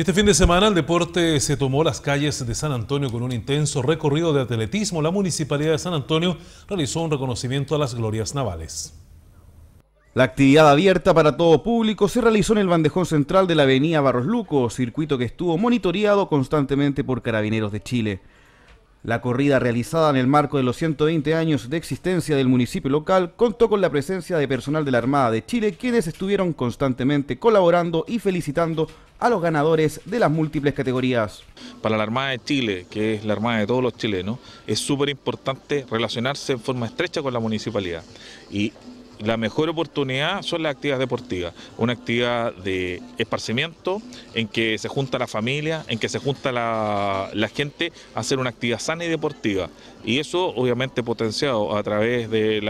este fin de semana el deporte se tomó las calles de San Antonio con un intenso recorrido de atletismo. La Municipalidad de San Antonio realizó un reconocimiento a las glorias navales. La actividad abierta para todo público se realizó en el bandejón central de la avenida Barros Luco, circuito que estuvo monitoreado constantemente por carabineros de Chile. La corrida realizada en el marco de los 120 años de existencia del municipio local contó con la presencia de personal de la Armada de Chile, quienes estuvieron constantemente colaborando y felicitando a los ganadores de las múltiples categorías. Para la Armada de Chile, que es la Armada de todos los chilenos, es súper importante relacionarse en forma estrecha con la municipalidad. Y la mejor oportunidad son las actividades deportivas, una actividad de esparcimiento en que se junta la familia, en que se junta la, gente a hacer una actividad sana y deportiva. Y eso obviamente potenciado a través de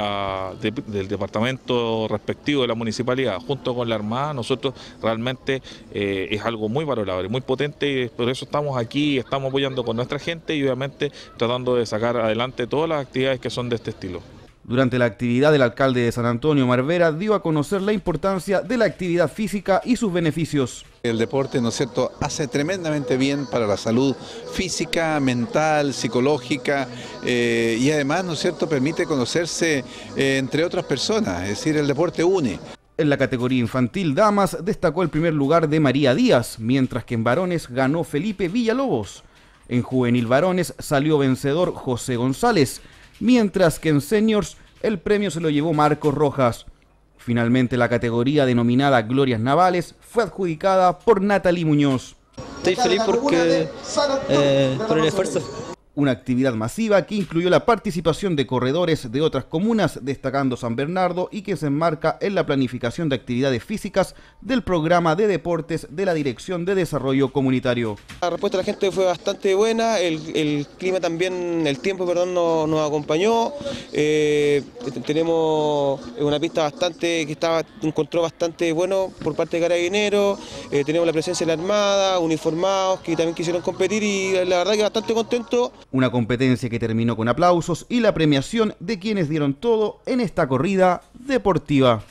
del departamento respectivo de la municipalidad, junto con la Armada, nosotros realmente eh, es algo muy valorable, muy potente y por eso estamos aquí, estamos apoyando con nuestra gente y obviamente tratando de sacar adelante todas las actividades que son de este estilo. Durante la actividad, el alcalde de San Antonio, Marvera, dio a conocer la importancia de la actividad física y sus beneficios. El deporte, ¿no es cierto?, hace tremendamente bien para la salud física, mental, psicológica eh, y además, ¿no es cierto?, permite conocerse eh, entre otras personas, es decir, el deporte une. En la categoría infantil damas destacó el primer lugar de María Díaz, mientras que en varones ganó Felipe Villalobos. En juvenil varones salió vencedor José González mientras que en seniors el premio se lo llevó Marcos Rojas. Finalmente la categoría denominada Glorias Navales fue adjudicada por Natalie Muñoz. Estoy feliz porque por eh, el esfuerzo una actividad masiva que incluyó la participación de corredores de otras comunas, destacando San Bernardo, y que se enmarca en la planificación de actividades físicas del programa de deportes de la Dirección de Desarrollo Comunitario. La respuesta de la gente fue bastante buena, el, clima también, el tiempo perdón, nos, acompañó, eh, tenemos una pista bastante que estaba, encontró bastante bueno por parte de Carabineros, eh, tenemos la presencia de la Armada, uniformados que también quisieron competir y la verdad que bastante contento una competencia que terminó con aplausos y la premiación de quienes dieron todo en esta corrida deportiva.